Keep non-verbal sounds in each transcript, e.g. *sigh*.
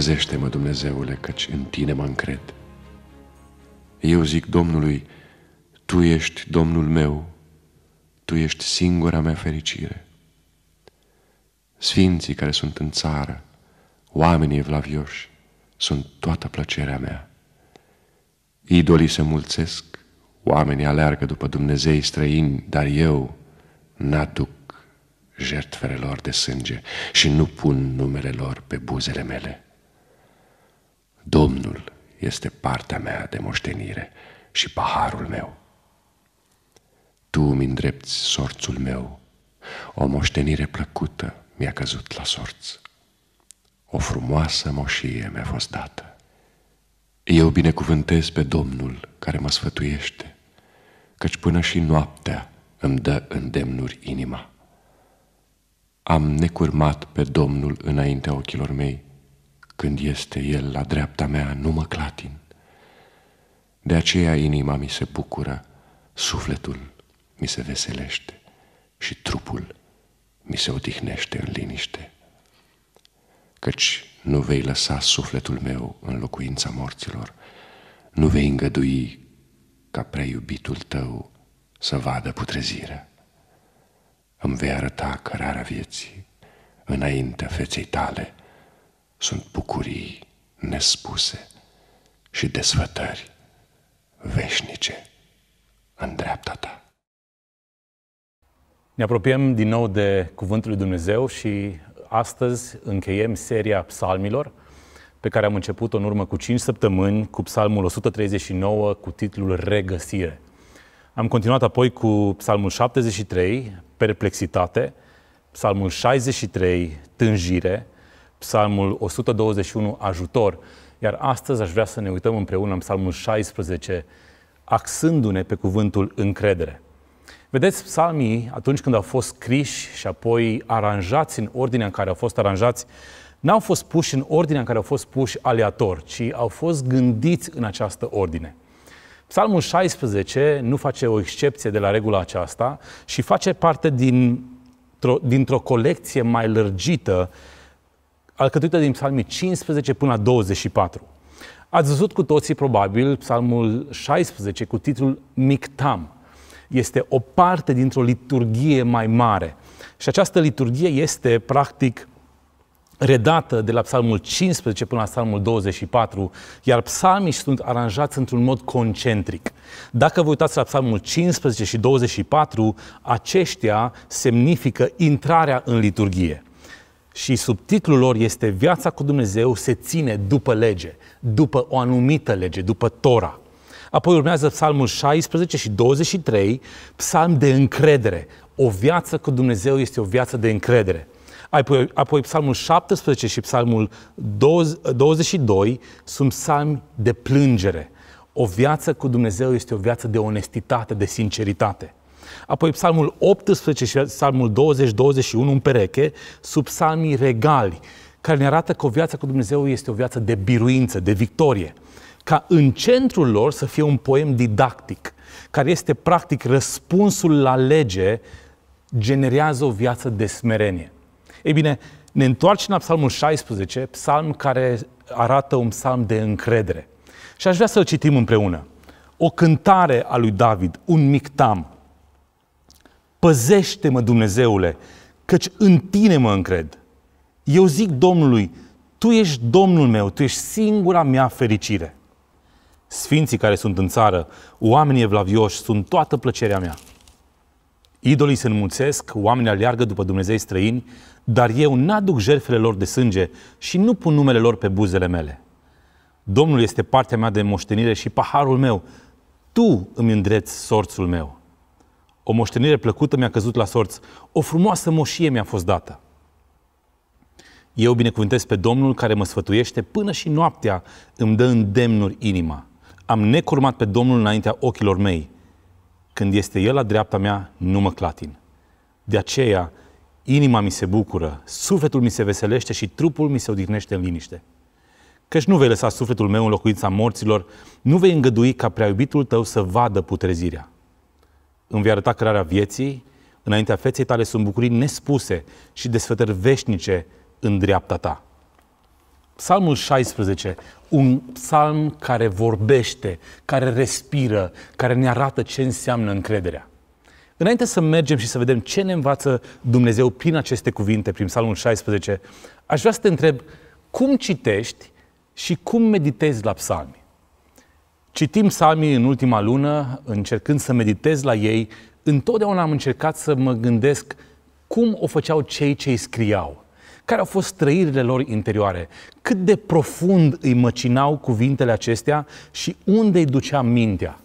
Păzește-mă, Dumnezeule, căci în tine mă încred. Eu zic Domnului, Tu ești Domnul meu, Tu ești singura mea fericire. Sfinții care sunt în țară, oamenii evlavioși, sunt toată plăcerea mea. Idolii se mulțesc, oamenii aleargă după Dumnezei străini, dar eu n-aduc jertfele lor de sânge și nu pun numele lor pe buzele mele. Domnul este partea mea de moștenire și paharul meu. Tu îmi îndrepți sorțul meu. O moștenire plăcută mi-a căzut la sorț. O frumoasă moșie mi-a fost dată. Eu binecuvântez pe Domnul care mă sfătuiește, căci până și noaptea îmi dă îndemnuri inima. Am necurmat pe Domnul înaintea ochilor mei când este El la dreapta mea, nu mă clatin. De aceea inima mi se bucură, sufletul mi se veselește și trupul mi se odihnește în liniște. Căci nu vei lăsa sufletul meu în locuința morților, nu vei îngădui ca prea iubitul tău să vadă putrezirea. Îmi vei arăta cărarea vieții înaintea feței tale sunt bucurii nespuse și desfătări veșnice în dreapta ta. Ne apropiem din nou de Cuvântul lui Dumnezeu și astăzi încheiem seria psalmilor pe care am început-o în urmă cu 5 săptămâni cu psalmul 139 cu titlul Regăsire. Am continuat apoi cu psalmul 73, Perplexitate, psalmul 63, Tânjire, Psalmul 121, ajutor. Iar astăzi aș vrea să ne uităm împreună în Psalmul 16, axându-ne pe cuvântul încredere. Vedeți, psalmii, atunci când au fost scriși și apoi aranjați în ordinea în care au fost aranjați, n-au fost puși în ordinea în care au fost puși aleator, ci au fost gândiți în această ordine. Psalmul 16 nu face o excepție de la regula aceasta și face parte din, dintr-o colecție mai lărgită alcătuită din psalmii 15 până la 24. Ați văzut cu toții probabil psalmul 16 cu titlul Mictam. Este o parte dintr-o liturghie mai mare. Și această liturghie este practic redată de la psalmul 15 până la psalmul 24, iar psalmii sunt aranjați într-un mod concentric. Dacă vă uitați la psalmul 15 și 24, aceștia semnifică intrarea în liturghie. Și subtitlul lor este Viața cu Dumnezeu se ține după lege, după o anumită lege, după Tora. Apoi urmează psalmul 16 și 23, psalm de încredere. O viață cu Dumnezeu este o viață de încredere. Apoi, apoi psalmul 17 și psalmul 20, 22 sunt psalmi de plângere. O viață cu Dumnezeu este o viață de onestitate, de sinceritate apoi psalmul 18 și psalmul 20-21 în pereche, sub psalmii regali, care ne arată că o viață cu Dumnezeu este o viață de biruință, de victorie. Ca în centrul lor să fie un poem didactic, care este practic răspunsul la lege, generează o viață de smerenie. Ei bine, ne întoarcem la psalmul 16, psalm care arată un psalm de încredere. Și aș vrea să-l citim împreună. O cântare a lui David, un mictam. Păzește-mă, Dumnezeule, căci în tine mă încred. Eu zic Domnului, tu ești Domnul meu, tu ești singura mea fericire. Sfinții care sunt în țară, oamenii evlavioși, sunt toată plăcerea mea. Idolii se înmulțesc, oamenii aleargă după Dumnezei străini, dar eu n-aduc jertfele lor de sânge și nu pun numele lor pe buzele mele. Domnul este partea mea de moștenire și paharul meu. Tu îmi îndreți sorțul meu. O moștenire plăcută mi-a căzut la sorți. O frumoasă moșie mi-a fost dată. Eu binecuvântez pe Domnul care mă sfătuiește până și noaptea îmi dă îndemnuri inima. Am necurmat pe Domnul înaintea ochilor mei. Când este El la dreapta mea, nu mă clatin. De aceea, inima mi se bucură, sufletul mi se veselește și trupul mi se odihnește în liniște. Căci nu vei lăsa sufletul meu în locuința morților, nu vei îngădui ca prea iubitul tău să vadă putrezirea îmi vei arăta crearea vieții, înaintea feței tale sunt bucurii nespuse și desfătări veșnice în dreapta ta. Psalmul 16, un psalm care vorbește, care respiră, care ne arată ce înseamnă încrederea. Înainte să mergem și să vedem ce ne învață Dumnezeu prin aceste cuvinte, prin Psalmul 16, aș vrea să te întreb cum citești și cum meditezi la psalmi. Citim psalmii în ultima lună, încercând să meditez la ei, întotdeauna am încercat să mă gândesc cum o făceau cei ce îi scriau, care au fost trăirile lor interioare, cât de profund îi măcinau cuvintele acestea și unde îi ducea mintea.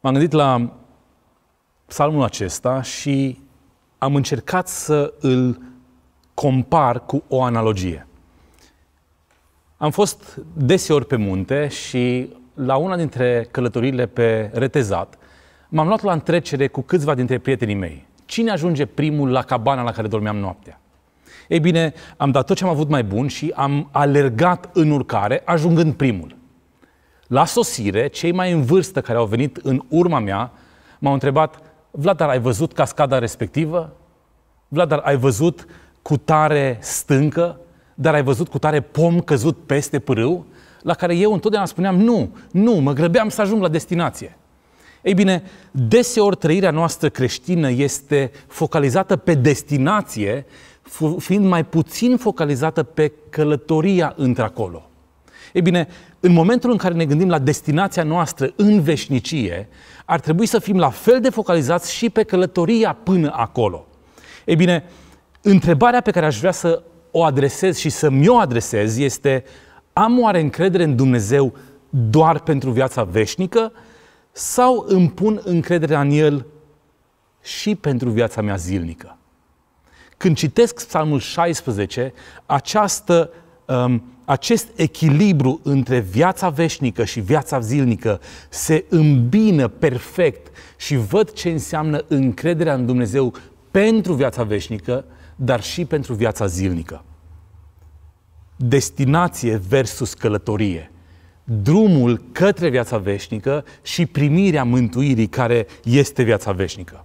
M-am gândit la psalmul acesta și am încercat să îl compar cu o analogie. Am fost deseori pe munte și la una dintre călătorile pe retezat, m-am luat la întrecere cu câțiva dintre prietenii mei. Cine ajunge primul la cabana la care dormeam noaptea? Ei bine, am dat tot ce am avut mai bun și am alergat în urcare, ajungând primul. La sosire, cei mai în vârstă care au venit în urma mea m-au întrebat Vlad, dar ai văzut cascada respectivă? Vlad, dar ai văzut cutare stâncă? dar ai văzut cu tare pom căzut peste pârâu? La care eu întotdeauna spuneam, nu, nu, mă grăbeam să ajung la destinație. Ei bine, deseori trăirea noastră creștină este focalizată pe destinație, fiind mai puțin focalizată pe călătoria într-acolo. Ei bine, în momentul în care ne gândim la destinația noastră în veșnicie, ar trebui să fim la fel de focalizați și pe călătoria până acolo. Ei bine, întrebarea pe care aș vrea să o adresez și să mi-o adresez este am oare încredere în Dumnezeu doar pentru viața veșnică sau îmi pun încrederea în El și pentru viața mea zilnică? Când citesc Psalmul 16, această, um, acest echilibru între viața veșnică și viața zilnică se îmbină perfect și văd ce înseamnă încrederea în Dumnezeu pentru viața veșnică dar și pentru viața zilnică. Destinație versus călătorie. Drumul către viața veșnică și primirea mântuirii care este viața veșnică.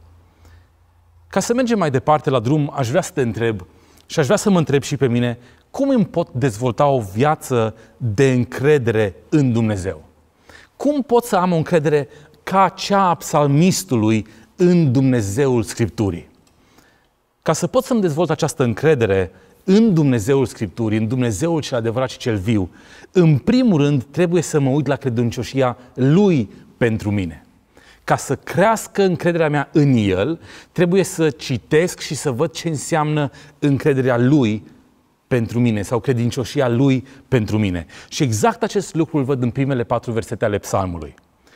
Ca să mergem mai departe la drum, aș vrea să te întreb și aș vrea să mă întreb și pe mine cum îmi pot dezvolta o viață de încredere în Dumnezeu? Cum pot să am o încredere ca cea a psalmistului în Dumnezeul Scripturii? Ca să pot să-mi dezvolt această încredere în Dumnezeul Scripturii, în Dumnezeul cel adevărat și cel viu, în primul rând trebuie să mă uit la credincioșia Lui pentru mine. Ca să crească încrederea mea în El, trebuie să citesc și să văd ce înseamnă încrederea Lui pentru mine sau credincioșia Lui pentru mine. Și exact acest lucru îl văd în primele patru versete ale psalmului.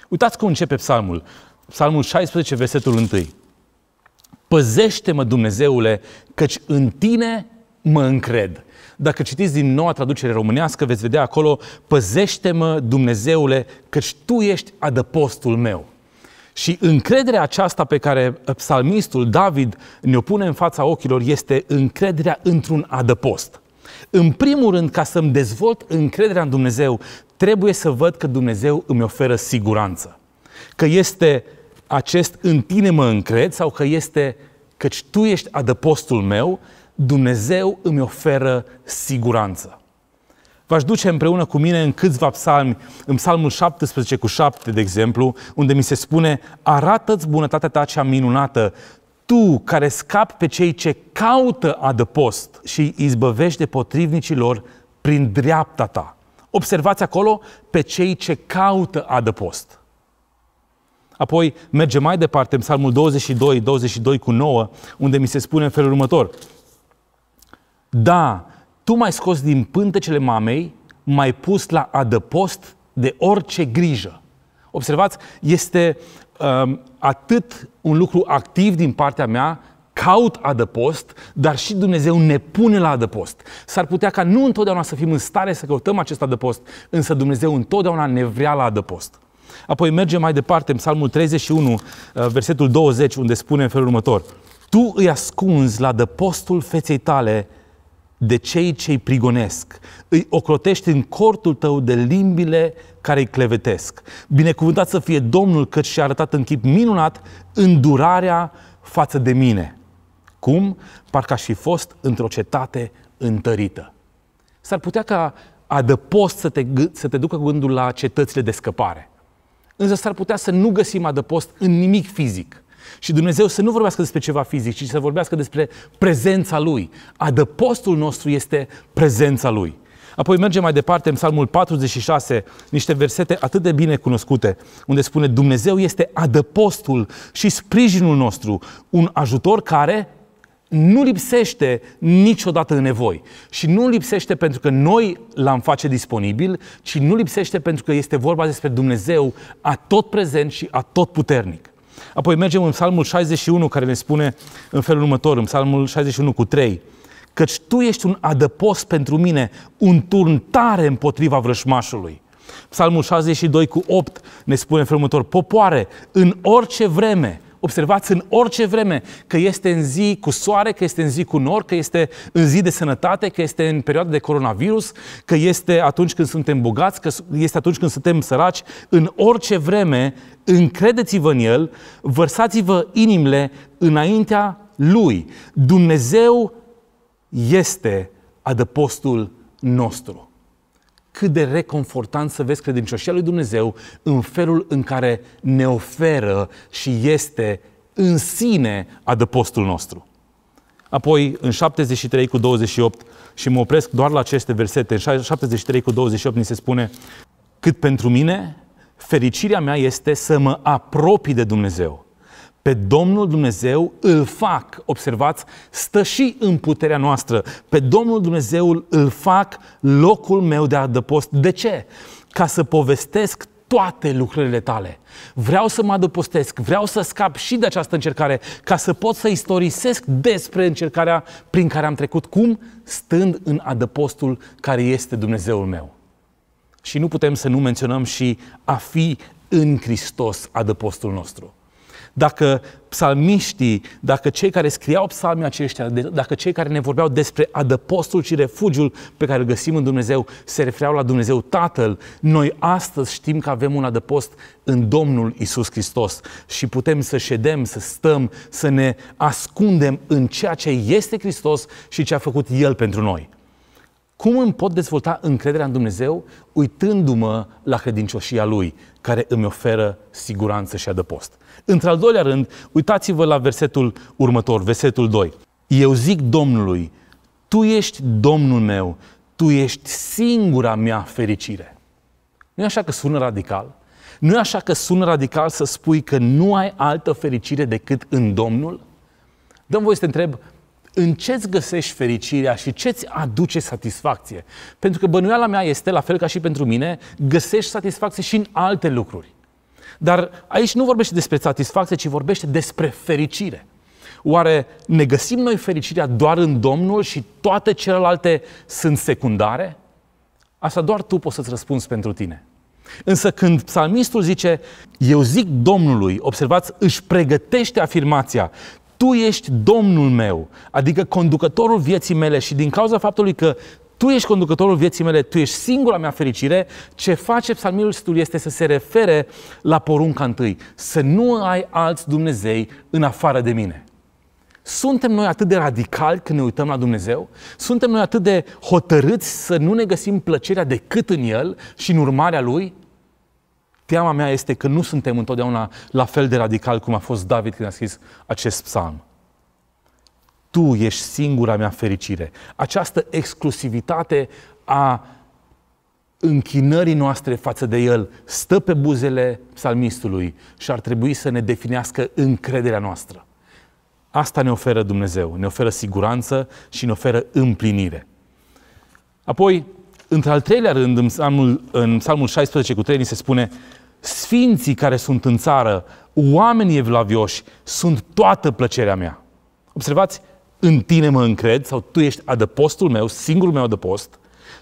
Uitați cum începe psalmul. Psalmul 16, versetul 1. Păzește-mă, Dumnezeule, căci în tine mă încred. Dacă citiți din noua traducere românească, veți vedea acolo, păzește-mă, Dumnezeule, căci Tu ești adăpostul meu. Și încrederea aceasta pe care psalmistul David ne-o pune în fața ochilor este încrederea într-un adăpost. În primul rând, ca să-mi dezvolt încrederea în Dumnezeu, trebuie să văd că Dumnezeu îmi oferă siguranță. Că este acest în tine mă încred sau că este căci tu ești adăpostul meu, Dumnezeu îmi oferă siguranță. V-aș duce împreună cu mine în câțiva psalmi, în psalmul 17 cu 7, de exemplu, unde mi se spune Arată-ți bunătatea ta cea minunată, tu care scapi pe cei ce caută adăpost și îi izbăvești de potrivnicilor prin dreapta ta. Observați acolo pe cei ce caută adăpost. Apoi merge mai departe în psalmul 22, 22 cu 9, unde mi se spune în felul următor. Da, tu m-ai scos din pântecele mamei, m-ai pus la adăpost de orice grijă. Observați, este um, atât un lucru activ din partea mea, caut adăpost, dar și Dumnezeu ne pune la adăpost. S-ar putea ca nu întotdeauna să fim în stare să căutăm acest adăpost, însă Dumnezeu întotdeauna ne vrea la adăpost. Apoi mergem mai departe, în Psalmul 31, uh, versetul 20, unde spune în felul următor. Tu îi ascunzi la dăpostul feței tale de cei ce îi prigonesc. Îi ocrotești în cortul tău de limbile care îi clevetesc. Binecuvântat să fie Domnul că și-a arătat în chip minunat îndurarea față de mine. Cum? Parcă aș fi fost într-o cetate întărită. S-ar putea ca adăpost să te, să te ducă gândul la cetățile de scăpare însă s-ar putea să nu găsim adăpost în nimic fizic. Și Dumnezeu să nu vorbească despre ceva fizic, ci să vorbească despre prezența Lui. Adăpostul nostru este prezența Lui. Apoi mergem mai departe în Psalmul 46, niște versete atât de bine cunoscute, unde spune Dumnezeu este adăpostul și sprijinul nostru, un ajutor care nu lipsește niciodată în nevoi. Și nu lipsește pentru că noi l-am face disponibil, ci nu lipsește pentru că este vorba despre Dumnezeu tot prezent și tot puternic. Apoi mergem în Psalmul 61, care ne spune în felul următor, în Psalmul 61 cu 3, căci Tu ești un adăpost pentru mine, un turn tare împotriva vrășmașului. Psalmul 62 cu 8 ne spune în felul următor, popoare, în orice vreme, observați în orice vreme, că este în zi cu soare, că este în zi cu nor, că este în zi de sănătate, că este în perioada de coronavirus, că este atunci când suntem bogați, că este atunci când suntem săraci, în orice vreme, încredeți-vă în El, vărsați-vă inimile înaintea Lui. Dumnezeu este adăpostul nostru cât de reconfortant să vezi credincioșia lui Dumnezeu în felul în care ne oferă și este în sine adăpostul nostru. Apoi, în 73 cu 28, și mă opresc doar la aceste versete, în 73 cu 28 ni se spune Cât pentru mine, fericirea mea este să mă apropii de Dumnezeu pe Domnul Dumnezeu îl fac, observați, stă și în puterea noastră. Pe Domnul Dumnezeu îl fac locul meu de adăpost. De ce? Ca să povestesc toate lucrurile tale. Vreau să mă adăpostesc, vreau să scap și de această încercare, ca să pot să istorisesc despre încercarea prin care am trecut. Cum? Stând în adăpostul care este Dumnezeul meu. Și nu putem să nu menționăm și a fi în Hristos adăpostul nostru dacă psalmiștii, dacă cei care scriau psalmii aceștia, dacă cei care ne vorbeau despre adăpostul și refugiul pe care îl găsim în Dumnezeu, se refereau la Dumnezeu Tatăl, noi astăzi știm că avem un adăpost în Domnul Isus Hristos și putem să ședem, să stăm, să ne ascundem în ceea ce este Hristos și ce a făcut El pentru noi. Cum îmi pot dezvolta încrederea în Dumnezeu uitându-mă la credincioșia Lui, care îmi oferă siguranță și adăpost? Într-al doilea rând, uitați-vă la versetul următor, versetul 2. Eu zic Domnului, Tu ești Domnul meu, Tu ești singura mea fericire. Nu e așa că sună radical? Nu e așa că sună radical să spui că nu ai altă fericire decât în Domnul? Dăm voi să te întreb, în ce îți găsești fericirea și ce îți aduce satisfacție. Pentru că bănuiala mea este, la fel ca și pentru mine, găsești satisfacție și în alte lucruri. Dar aici nu vorbește despre satisfacție, ci vorbește despre fericire. Oare ne găsim noi fericirea doar în Domnul și toate celelalte sunt secundare? Asta doar tu poți să-ți răspunzi pentru tine. Însă când psalmistul zice, eu zic Domnului, observați, își pregătește afirmația, tu ești Domnul meu, adică conducătorul vieții mele și din cauza faptului că tu ești conducătorul vieții mele, tu ești singura mea fericire, ce face psalmistul este să se refere la porunca întâi, să nu ai alți Dumnezei în afară de mine. Suntem noi atât de radicali când ne uităm la Dumnezeu? Suntem noi atât de hotărâți să nu ne găsim plăcerea decât în El și în urmarea Lui? Teama mea este că nu suntem întotdeauna la fel de radical cum a fost David când a scris acest psalm. Tu ești singura mea fericire. Această exclusivitate a închinării noastre față de El stă pe buzele psalmistului și ar trebui să ne definească încrederea noastră. Asta ne oferă Dumnezeu, ne oferă siguranță și ne oferă împlinire. Apoi, într-al treilea rând, în psalmul, în psalmul 16 cu 3, ni se spune sfinții care sunt în țară, oamenii evlavioși, sunt toată plăcerea mea. Observați, în tine mă încred sau tu ești adăpostul meu, singurul meu adăpost,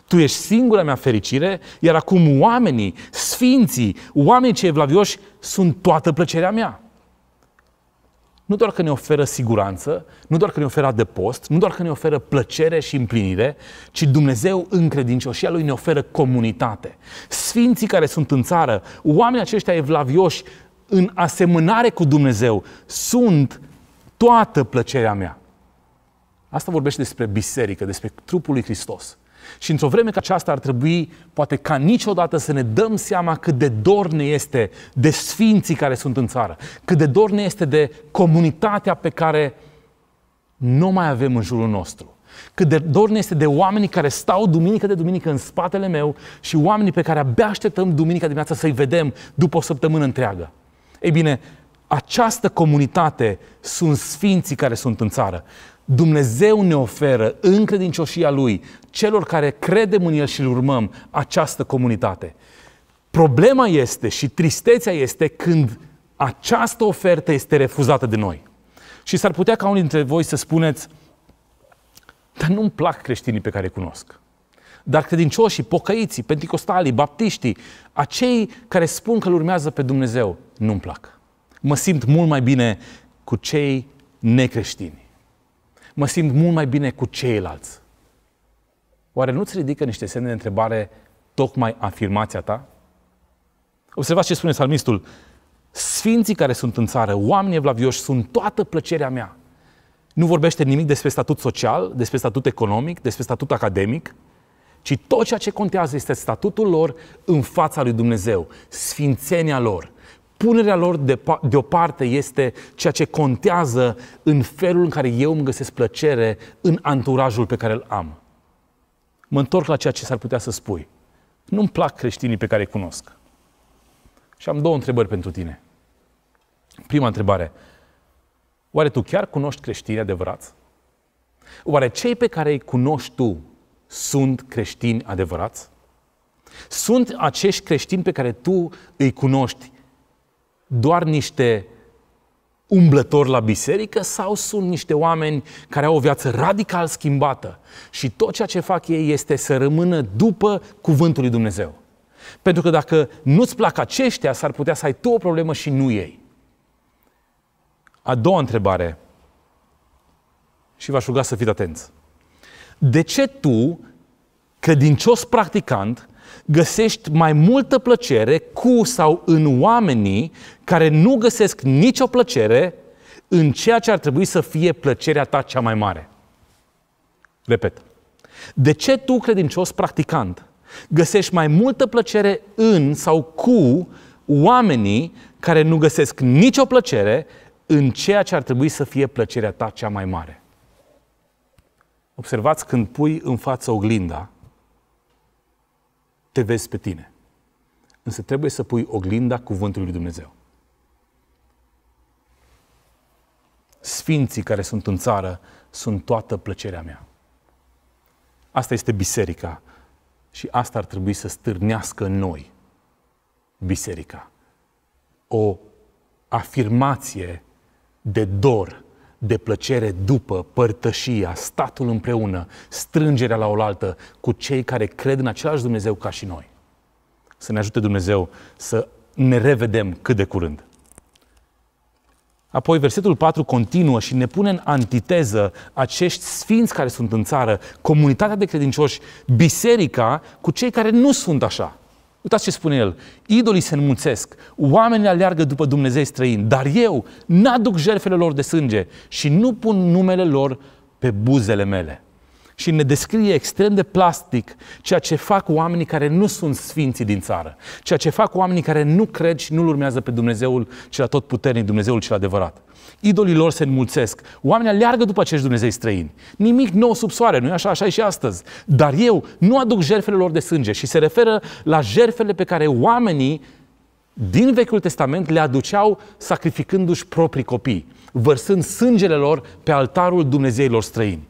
tu ești singura mea fericire, iar acum oamenii, sfinții, oamenii cei evlavioși sunt toată plăcerea mea nu doar că ne oferă siguranță, nu doar că ne oferă adăpost, nu doar că ne oferă plăcere și împlinire, ci Dumnezeu în credincioșia Lui ne oferă comunitate. Sfinții care sunt în țară, oamenii aceștia evlavioși, în asemănare cu Dumnezeu, sunt toată plăcerea mea. Asta vorbește despre biserică, despre trupul lui Hristos. Și într-o vreme ca aceasta ar trebui, poate ca niciodată, să ne dăm seama cât de dor ne este de sfinții care sunt în țară, cât de dor ne este de comunitatea pe care nu mai avem în jurul nostru. Cât de dor ne este de oamenii care stau duminică de duminică în spatele meu și oamenii pe care abia așteptăm duminica dimineața să-i vedem după o săptămână întreagă. Ei bine, această comunitate sunt sfinții care sunt în țară. Dumnezeu ne oferă în credincioșia Lui, celor care credem în El și îl urmăm, această comunitate. Problema este și tristețea este când această ofertă este refuzată de noi. Și s-ar putea ca unii dintre voi să spuneți, dar nu-mi plac creștinii pe care cunosc. Dar credincioșii, pocăiții, penticostalii, baptiștii, acei care spun că îl urmează pe Dumnezeu, nu-mi plac. Mă simt mult mai bine cu cei necreștini mă simt mult mai bine cu ceilalți. Oare nu-ți ridică niște semne de întrebare tocmai afirmația ta? Observați ce spune salmistul. Sfinții care sunt în țară, oamenii evlavioși, sunt toată plăcerea mea. Nu vorbește nimic despre statut social, despre statut economic, despre statut academic, ci tot ceea ce contează este statutul lor în fața lui Dumnezeu, sfințenia lor, punerea lor de, deoparte este ceea ce contează în felul în care eu îmi găsesc plăcere în anturajul pe care îl am. Mă întorc la ceea ce s-ar putea să spui. Nu-mi plac creștinii pe care îi cunosc. Și am două întrebări pentru tine. Prima întrebare. Oare tu chiar cunoști creștinii adevărați? Oare cei pe care îi cunoști tu sunt creștini adevărați? Sunt acești creștini pe care tu îi cunoști doar niște umblători la biserică sau sunt niște oameni care au o viață radical schimbată și tot ceea ce fac ei este să rămână după cuvântul lui Dumnezeu. Pentru că dacă nu-ți plac aceștia, s-ar putea să ai tu o problemă și nu ei. A doua întrebare, și v-aș ruga să fiți atenți. De ce tu, credincios practicant, găsești mai multă plăcere cu sau în oamenii care nu găsesc nicio plăcere în ceea ce ar trebui să fie plăcerea ta cea mai mare. Repet. De ce tu, credincios practicant, găsești mai multă plăcere în sau cu oamenii care nu găsesc nicio plăcere în ceea ce ar trebui să fie plăcerea ta cea mai mare? Observați când pui în față oglinda, te vezi pe tine. Însă trebuie să pui oglinda cuvântului lui Dumnezeu. Sfinții care sunt în țară sunt toată plăcerea mea. Asta este biserica și asta ar trebui să stârnească în noi biserica. O afirmație de dor de plăcere după părtășia, statul împreună, strângerea la oaltă cu cei care cred în același Dumnezeu ca și noi. Să ne ajute Dumnezeu să ne revedem cât de curând. Apoi versetul 4 continuă și ne pune în antiteză acești sfinți care sunt în țară, comunitatea de credincioși, biserica, cu cei care nu sunt așa. Uitați ce spune el. Idolii se înmulțesc, oamenii aleargă după Dumnezei străin, dar eu n-aduc jertfele lor de sânge și nu pun numele lor pe buzele mele și ne descrie extrem de plastic ceea ce fac oamenii care nu sunt sfinții din țară, ceea ce fac oamenii care nu cred și nu-L urmează pe Dumnezeul cel tot puternic Dumnezeul cel adevărat. Idolii lor se înmulțesc, oamenii aleargă după acești Dumnezei străini. Nimic nou sub soare, nu-i așa? Așa e și astăzi. Dar eu nu aduc jertfele lor de sânge și se referă la jertfele pe care oamenii din Vechiul Testament le aduceau sacrificându-și proprii copii, vărsând sângele lor pe altarul Dumnezeilor străini.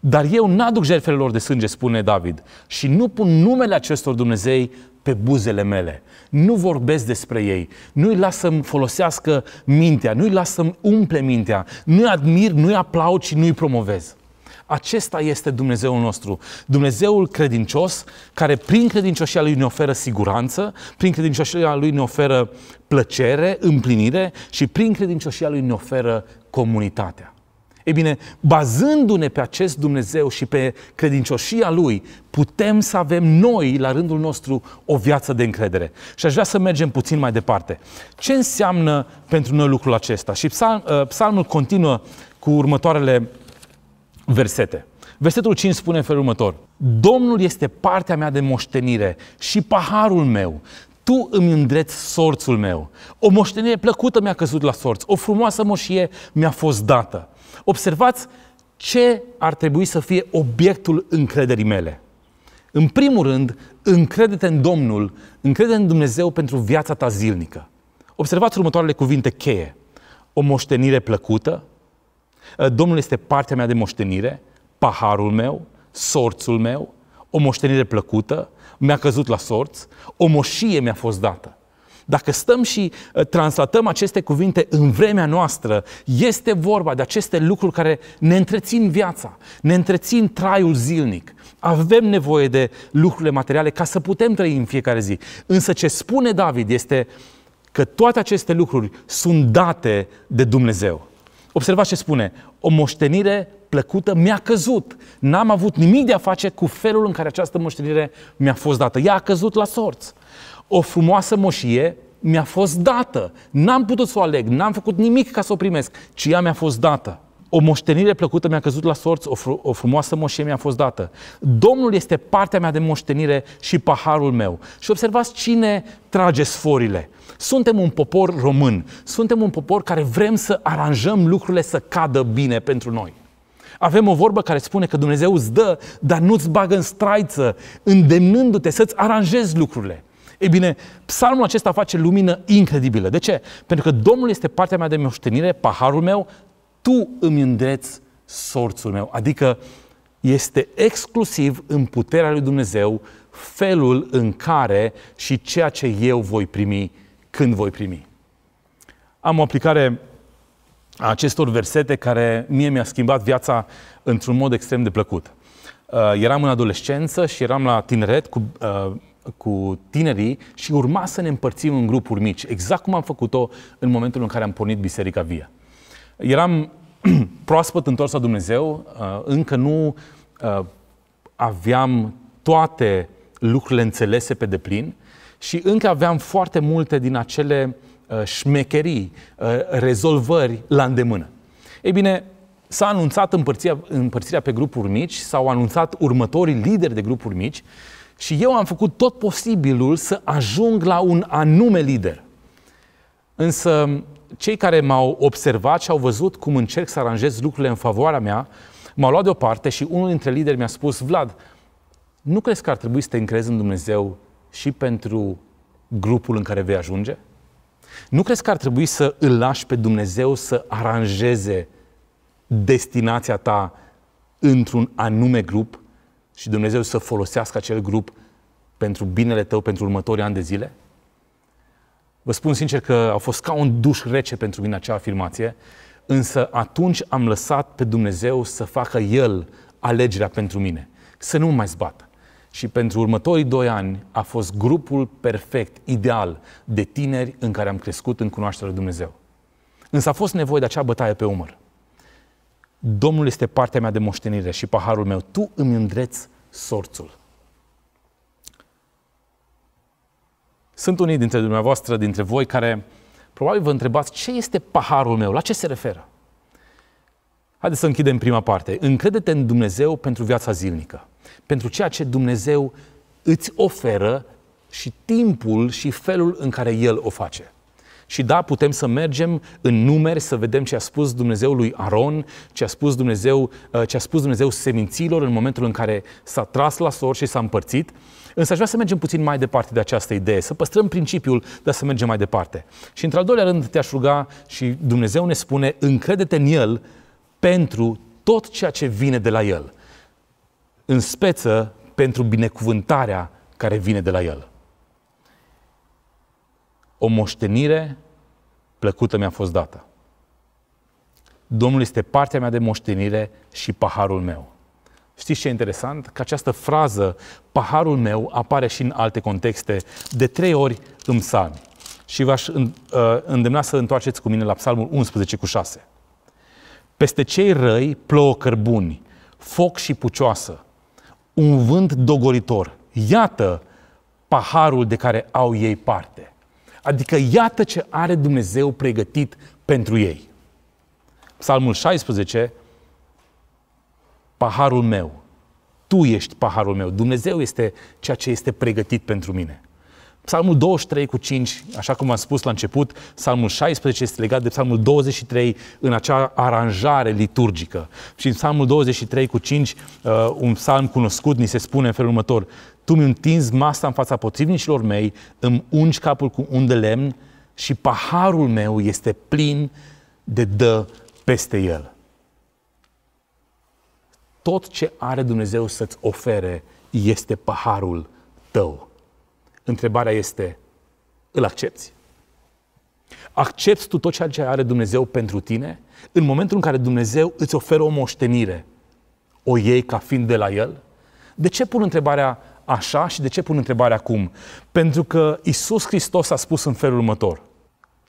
Dar eu n-aduc jertfele lor de sânge, spune David, și nu pun numele acestor Dumnezei pe buzele mele. Nu vorbesc despre ei. Nu-i las să-mi folosească mintea. Nu-i las să-mi umple mintea. Nu-i admir, nu-i aplaud și nu-i promovez. Acesta este Dumnezeul nostru. Dumnezeul credincios, care prin credincioșia Lui ne oferă siguranță, prin credincioșia Lui ne oferă plăcere, împlinire și prin credincioșia Lui ne oferă comunitatea. Ei bine, bazându-ne pe acest Dumnezeu și pe credincioșia Lui, putem să avem noi, la rândul nostru, o viață de încredere. Și aș vrea să mergem puțin mai departe. Ce înseamnă pentru noi lucrul acesta? Și psalm, uh, psalmul continuă cu următoarele versete. Versetul 5 spune în felul următor. Domnul este partea mea de moștenire și paharul meu. Tu îmi îndreți sorțul meu. O moștenire plăcută mi-a căzut la sorț. O frumoasă moșie mi-a fost dată. Observați ce ar trebui să fie obiectul încrederii mele. În primul rând, încredete în Domnul, încrede în Dumnezeu pentru viața ta zilnică. Observați următoarele cuvinte cheie. O moștenire plăcută, ă, Domnul este partea mea de moștenire, paharul meu, sorțul meu, o moștenire plăcută, mi-a căzut la sorț, o moșie mi-a fost dată. Dacă stăm și uh, translatăm aceste cuvinte în vremea noastră, este vorba de aceste lucruri care ne întrețin viața, ne întrețin traiul zilnic. Avem nevoie de lucrurile materiale ca să putem trăi în fiecare zi. Însă ce spune David este că toate aceste lucruri sunt date de Dumnezeu. Observați ce spune, o moștenire plăcută mi-a căzut. N-am avut nimic de a face cu felul în care această moștenire mi-a fost dată. Ea a căzut la sorți o frumoasă moșie mi-a fost dată. N-am putut să o aleg, n-am făcut nimic ca să o primesc, ci ea mi-a fost dată. O moștenire plăcută mi-a căzut la sorți, o, fr- o frumoasă moșie mi-a fost dată. Domnul este partea mea de moștenire și paharul meu. Și observați cine trage sforile. Suntem un popor român, suntem un popor care vrem să aranjăm lucrurile să cadă bine pentru noi. Avem o vorbă care spune că Dumnezeu îți dă, dar nu-ți bagă în straiță, îndemnându-te să-ți aranjezi lucrurile. Ei bine, psalmul acesta face lumină incredibilă. De ce? Pentru că Domnul este partea mea de moștenire, paharul meu, tu îmi îndreți sorțul meu. Adică este exclusiv în puterea lui Dumnezeu felul în care și ceea ce eu voi primi când voi primi. Am o aplicare a acestor versete care mie mi-a schimbat viața într-un mod extrem de plăcut. Uh, eram în adolescență și eram la tineret cu uh, cu tinerii și urma să ne împărțim în grupuri mici, exact cum am făcut-o în momentul în care am pornit Biserica Via. Eram *clears throat* proaspăt întors la Dumnezeu, uh, încă nu uh, aveam toate lucrurile înțelese pe deplin și încă aveam foarte multe din acele uh, șmecherii, rezolvări la îndemână. Ei bine, s-a anunțat împărțirea, împărțirea pe grupuri mici, s-au anunțat următorii lideri de grupuri mici și eu am făcut tot posibilul să ajung la un anume lider. Însă cei care m-au observat și au văzut cum încerc să aranjez lucrurile în favoarea mea, m-au luat deoparte și unul dintre lideri mi-a spus, Vlad, nu crezi că ar trebui să te încrezi în Dumnezeu și pentru grupul în care vei ajunge? Nu crezi că ar trebui să îl lași pe Dumnezeu să aranjeze destinația ta într-un anume grup? și Dumnezeu să folosească acel grup pentru binele tău pentru următorii ani de zile? Vă spun sincer că a fost ca un duș rece pentru mine acea afirmație, însă atunci am lăsat pe Dumnezeu să facă El alegerea pentru mine, să nu mai zbată. Și pentru următorii doi ani a fost grupul perfect, ideal de tineri în care am crescut în cunoașterea lui Dumnezeu. Însă a fost nevoie de acea bătaie pe umăr. Domnul este partea mea de moștenire și paharul meu, tu îmi îndreți sorțul. Sunt unii dintre dumneavoastră, dintre voi, care probabil vă întrebați ce este paharul meu, la ce se referă? Haideți să închidem prima parte. Încredete în Dumnezeu pentru viața zilnică, pentru ceea ce Dumnezeu îți oferă și timpul și felul în care El o face. Și da, putem să mergem în numeri să vedem ce a spus Dumnezeu lui Aron, ce a spus Dumnezeu, uh, ce a spus Dumnezeu seminților în momentul în care s-a tras la sor și s-a împărțit. Însă aș vrea să mergem puțin mai departe de această idee, să păstrăm principiul, dar să mergem mai departe. Și într-al doilea rând te-aș ruga și Dumnezeu ne spune, încrede-te în El pentru tot ceea ce vine de la El. În speță pentru binecuvântarea care vine de la El o moștenire plăcută mi-a fost dată. Domnul este partea mea de moștenire și paharul meu. Știți ce e interesant? Că această frază, paharul meu, apare și în alte contexte, de trei ori în psalmi. Și v-aș uh, îndemna să întoarceți cu mine la psalmul 11 cu 6. Peste cei răi plouă cărbuni, foc și pucioasă, un vânt dogoritor. Iată paharul de care au ei parte. Adică iată ce are Dumnezeu pregătit pentru ei. Psalmul 16, paharul meu, tu ești paharul meu, Dumnezeu este ceea ce este pregătit pentru mine. Psalmul 23 cu 5, așa cum am spus la început, psalmul 16 este legat de psalmul 23 în acea aranjare liturgică. Și în psalmul 23 cu 5, uh, un psalm cunoscut, ni se spune în felul următor, tu mi întinzi masa în fața potrivnicilor mei, îmi ungi capul cu un de lemn și paharul meu este plin de dă peste el. Tot ce are Dumnezeu să-ți ofere este paharul tău. Întrebarea este, îl accepti? Accepti tu tot ceea ce are Dumnezeu pentru tine? În momentul în care Dumnezeu îți oferă o moștenire, o iei ca fiind de la El? De ce pun întrebarea așa și de ce pun întrebarea acum? Pentru că Isus Hristos a spus în felul următor,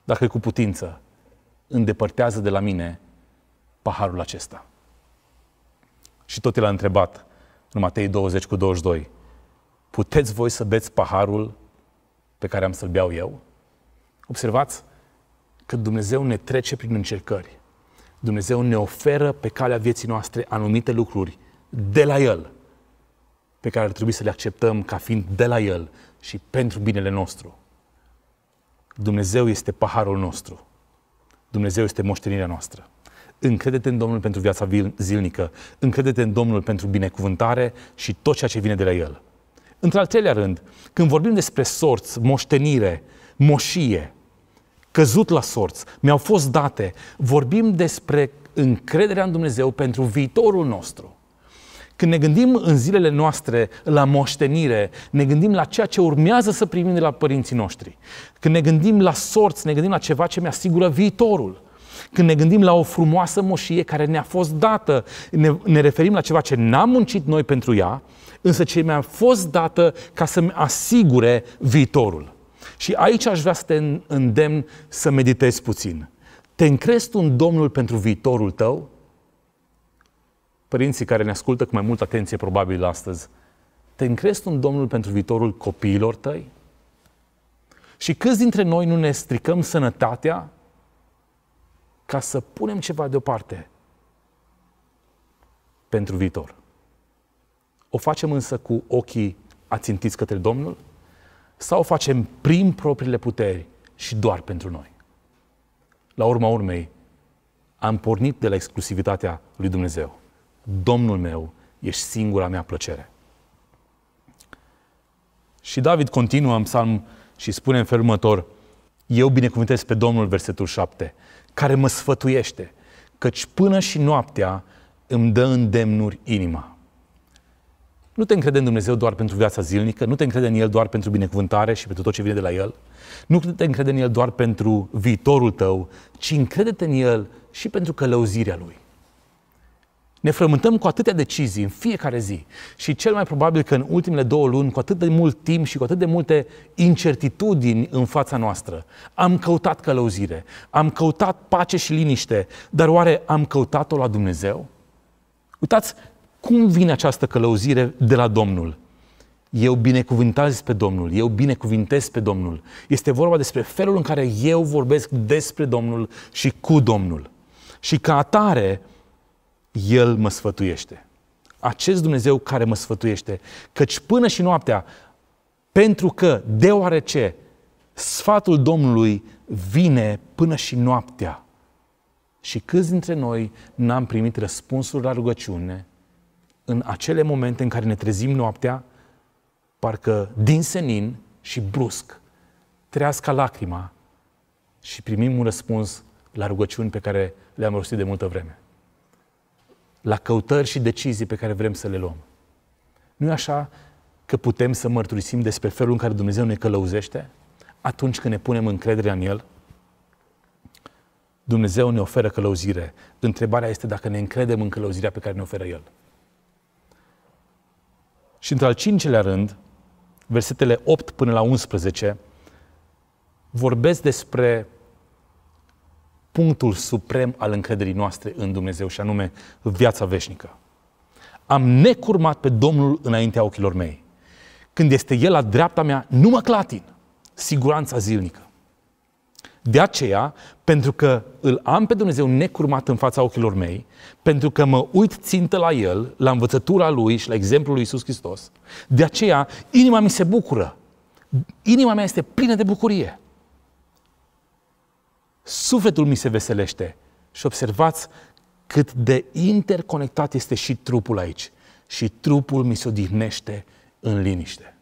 dacă e cu putință, îndepărtează de la mine paharul acesta. Și tot el a întrebat în Matei 20 cu 22, puteți voi să beți paharul pe care am să-l beau eu? Observați că Dumnezeu ne trece prin încercări. Dumnezeu ne oferă pe calea vieții noastre anumite lucruri de la El pe care ar trebui să le acceptăm ca fiind de la El și pentru binele nostru. Dumnezeu este paharul nostru. Dumnezeu este moștenirea noastră. Încredete în Domnul pentru viața zilnică, încredete în Domnul pentru binecuvântare și tot ceea ce vine de la El. Într-al treilea rând, când vorbim despre sorți, moștenire, moșie, căzut la sorți, mi-au fost date, vorbim despre încrederea în Dumnezeu pentru viitorul nostru. Când ne gândim în zilele noastre la moștenire, ne gândim la ceea ce urmează să primim de la părinții noștri. Când ne gândim la sorți, ne gândim la ceva ce mi-asigură viitorul. Când ne gândim la o frumoasă moșie care ne-a fost dată, ne, ne referim la ceva ce n-am muncit noi pentru ea, însă ce mi-a fost dată ca să-mi asigure viitorul. Și aici aș vrea să te îndemn să meditezi puțin. Te încrezi tu în Domnul pentru viitorul tău? părinții care ne ascultă cu mai multă atenție probabil astăzi, te încrezi un în Domnul pentru viitorul copiilor tăi? Și câți dintre noi nu ne stricăm sănătatea ca să punem ceva deoparte pentru viitor? O facem însă cu ochii ațintiți către Domnul? Sau o facem prin propriile puteri și doar pentru noi? La urma urmei, am pornit de la exclusivitatea lui Dumnezeu. Domnul meu, ești singura mea plăcere. Și David continuă în psalm și spune în felul următor, eu binecuvântez pe Domnul, versetul 7, care mă sfătuiește, căci până și noaptea îmi dă îndemnuri inima. Nu te încrede în Dumnezeu doar pentru viața zilnică, nu te încrede în El doar pentru binecuvântare și pentru tot ce vine de la El, nu te încrede în El doar pentru viitorul tău, ci încrede în El și pentru călăuzirea Lui. Ne frământăm cu atâtea decizii în fiecare zi și cel mai probabil că în ultimele două luni, cu atât de mult timp și cu atât de multe incertitudini în fața noastră, am căutat călăuzire, am căutat pace și liniște, dar oare am căutat-o la Dumnezeu? Uitați cum vine această călăuzire de la Domnul. Eu binecuvântez pe Domnul, eu binecuvintez pe Domnul. Este vorba despre felul în care eu vorbesc despre Domnul și cu Domnul. Și ca atare, el mă sfătuiește. Acest Dumnezeu care mă sfătuiește. Căci până și noaptea, pentru că, deoarece sfatul Domnului vine până și noaptea. Și câți dintre noi n-am primit răspunsuri la rugăciune în acele momente în care ne trezim noaptea, parcă din senin și brusc, trească lacrima și primim un răspuns la rugăciuni pe care le-am rostit de multă vreme la căutări și decizii pe care vrem să le luăm. Nu e așa că putem să mărturisim despre felul în care Dumnezeu ne călăuzește atunci când ne punem încredere în El? Dumnezeu ne oferă călăuzire. Întrebarea este dacă ne încredem în călăuzirea pe care ne oferă El. Și într-al cincilea rând, versetele 8 până la 11, vorbesc despre punctul suprem al încrederii noastre în Dumnezeu și anume viața veșnică. Am necurmat pe Domnul înaintea ochilor mei. Când este El la dreapta mea, nu mă clatin. Siguranța zilnică. De aceea, pentru că îl am pe Dumnezeu necurmat în fața ochilor mei, pentru că mă uit țintă la El, la învățătura Lui și la exemplul lui Isus Hristos, de aceea inima mi se bucură. Inima mea este plină de bucurie. Sufletul mi se veselește. Și observați cât de interconectat este și trupul aici. Și trupul mi se odihnește în liniște.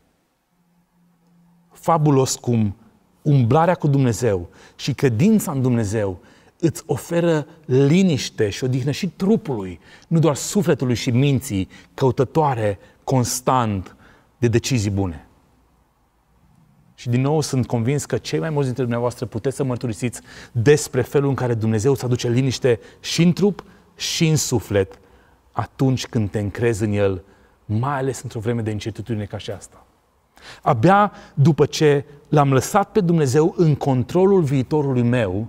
Fabulos cum umblarea cu Dumnezeu și credința în Dumnezeu îți oferă liniște și odihnă și trupului, nu doar sufletului și minții, căutătoare constant de decizii bune. Și din nou sunt convins că cei mai mulți dintre dumneavoastră puteți să mărturisiți despre felul în care Dumnezeu îți aduce liniște și în trup și în suflet atunci când te încrezi în El, mai ales într-o vreme de incertitudine ca și asta. Abia după ce l-am lăsat pe Dumnezeu în controlul viitorului meu,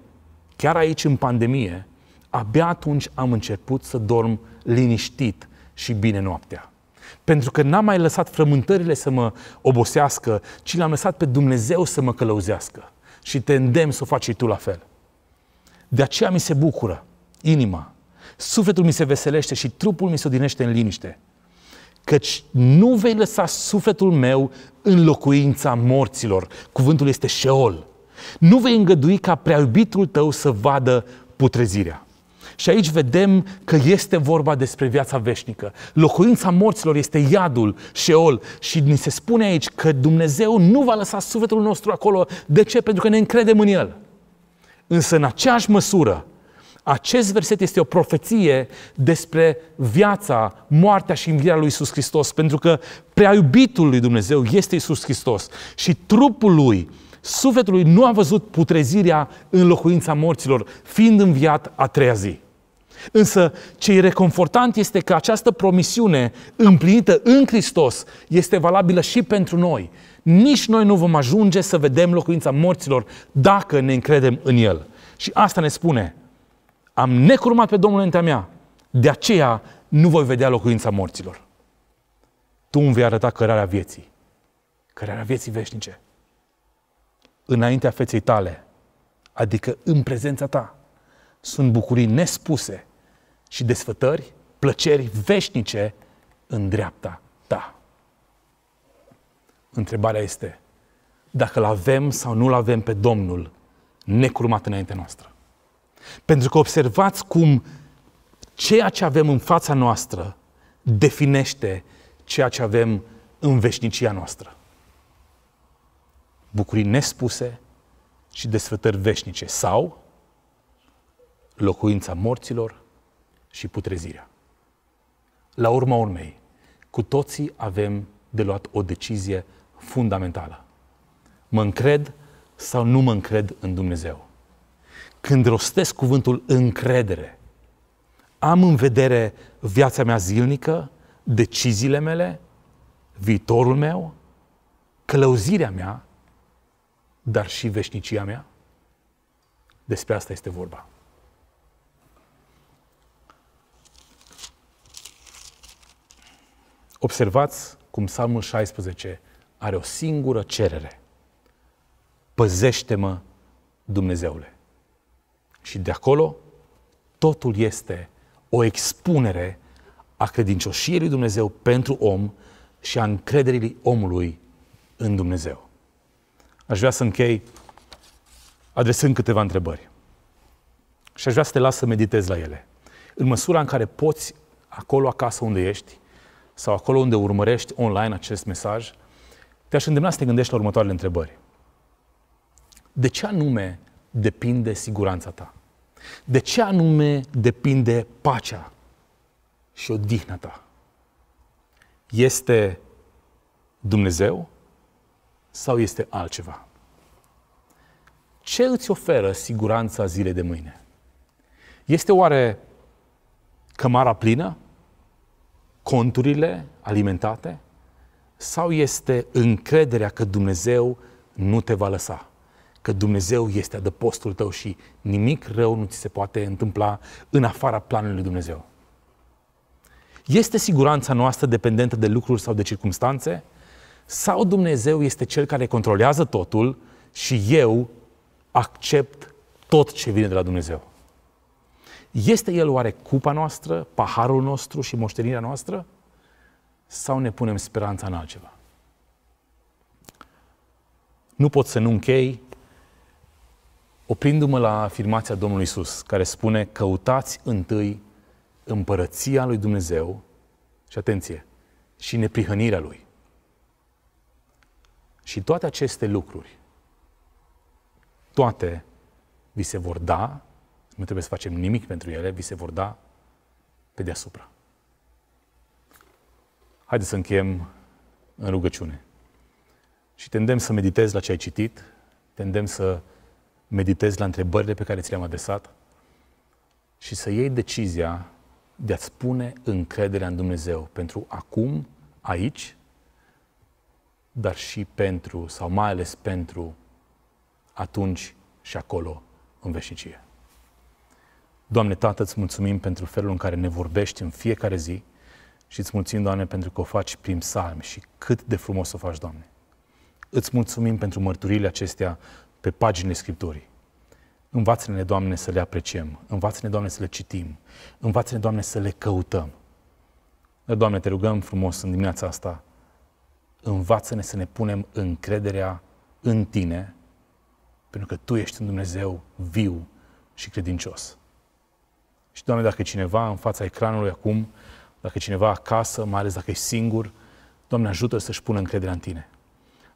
chiar aici în pandemie, abia atunci am început să dorm liniștit și bine noaptea. Pentru că n-am mai lăsat frământările să mă obosească, ci l-am lăsat pe Dumnezeu să mă călăuzească. Și te îndemn să o faci și tu la fel. De aceea mi se bucură inima, sufletul mi se veselește și trupul mi se odinește în liniște. Căci nu vei lăsa sufletul meu în locuința morților. Cuvântul este șeol. Nu vei îngădui ca prea iubitul tău să vadă putrezirea. Și aici vedem că este vorba despre viața veșnică. Locuința morților este iadul, șeol și ni se spune aici că Dumnezeu nu va lăsa sufletul nostru acolo. De ce? Pentru că ne încredem în El. Însă în aceeași măsură, acest verset este o profeție despre viața, moartea și învierea lui Isus Hristos, pentru că prea iubitul lui Dumnezeu este Isus Hristos și trupul lui, sufletul lui nu a văzut putrezirea în locuința morților, fiind înviat a treia zi. Însă, ce e reconfortant este că această promisiune împlinită în Hristos este valabilă și pentru noi. Nici noi nu vom ajunge să vedem locuința morților dacă ne încredem în El. Și asta ne spune, am necurmat pe Domnul înaintea mea, de aceea nu voi vedea locuința morților. Tu îmi vei arăta cărarea vieții, cărarea vieții veșnice, înaintea feței tale, adică în prezența ta, sunt bucurii nespuse și desfătări, plăceri veșnice în dreapta ta. Întrebarea este dacă îl avem sau nu îl avem pe Domnul necurmat înaintea noastră. Pentru că observați cum ceea ce avem în fața noastră definește ceea ce avem în veșnicia noastră. Bucurii nespuse și desfătări veșnice sau locuința morților și putrezirea. La urma urmei, cu toții avem de luat o decizie fundamentală. Mă încred sau nu mă încred în Dumnezeu? Când rostesc cuvântul încredere, am în vedere viața mea zilnică, deciziile mele, viitorul meu, călăuzirea mea, dar și veșnicia mea? Despre asta este vorba. Observați cum Psalmul 16 are o singură cerere. Păzește-mă, Dumnezeule. Și de acolo totul este o expunere a credincioșiei lui Dumnezeu pentru om și a încrederii omului în Dumnezeu. Aș vrea să închei adresând câteva întrebări. Și aș vrea să te las să meditezi la ele. În măsura în care poți, acolo acasă unde ești, sau acolo unde urmărești online acest mesaj, te-aș îndemna să te gândești la următoarele întrebări. De ce anume depinde siguranța ta? De ce anume depinde pacea și odihna ta? Este Dumnezeu sau este altceva? Ce îți oferă siguranța zilei de mâine? Este oare cămara plină conturile alimentate? Sau este încrederea că Dumnezeu nu te va lăsa? Că Dumnezeu este adăpostul tău și nimic rău nu ți se poate întâmpla în afara planului lui Dumnezeu? Este siguranța noastră dependentă de lucruri sau de circumstanțe? Sau Dumnezeu este cel care controlează totul și eu accept tot ce vine de la Dumnezeu? Este El oare cupa noastră, paharul nostru și moștenirea noastră? Sau ne punem speranța în altceva? Nu pot să nu închei oprindu-mă la afirmația Domnului Isus, care spune căutați întâi împărăția lui Dumnezeu și atenție, și neprihănirea lui. Și toate aceste lucruri, toate vi se vor da nu trebuie să facem nimic pentru ele, vi se vor da pe deasupra. Haideți să încheiem în rugăciune. Și tendem să meditezi la ce ai citit, tendem să meditezi la întrebările pe care ți le-am adresat și să iei decizia de a-ți pune încrederea în Dumnezeu pentru acum, aici, dar și pentru, sau mai ales pentru, atunci și acolo, în veșnicie. Doamne, Tată, îți mulțumim pentru felul în care ne vorbești în fiecare zi și îți mulțumim, Doamne, pentru că o faci prin psalmi și cât de frumos o faci, Doamne. Îți mulțumim pentru mărturile acestea pe paginile Scripturii. Învață-ne, Doamne, să le apreciem. Învață-ne, Doamne, să le citim. Învață-ne, Doamne, să le căutăm. Doamne, te rugăm frumos în dimineața asta, învață-ne să ne punem încrederea în Tine, pentru că Tu ești un Dumnezeu viu și credincios. Și, Doamne, dacă cineva în fața ecranului acum, dacă cineva acasă, mai ales dacă e singur, Doamne, ajută să-și pună încrederea în Tine.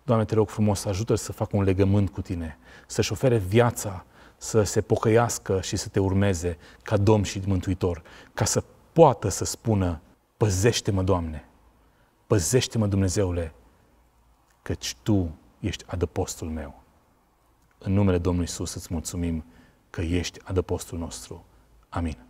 Doamne, te rog frumos, ajută să facă un legământ cu Tine, să-și ofere viața, să se pocăiască și să te urmeze ca Domn și Mântuitor, ca să poată să spună, păzește-mă, Doamne, păzește-mă, Dumnezeule, căci Tu ești adăpostul meu. În numele Domnului Isus îți mulțumim că ești adăpostul nostru. Amin.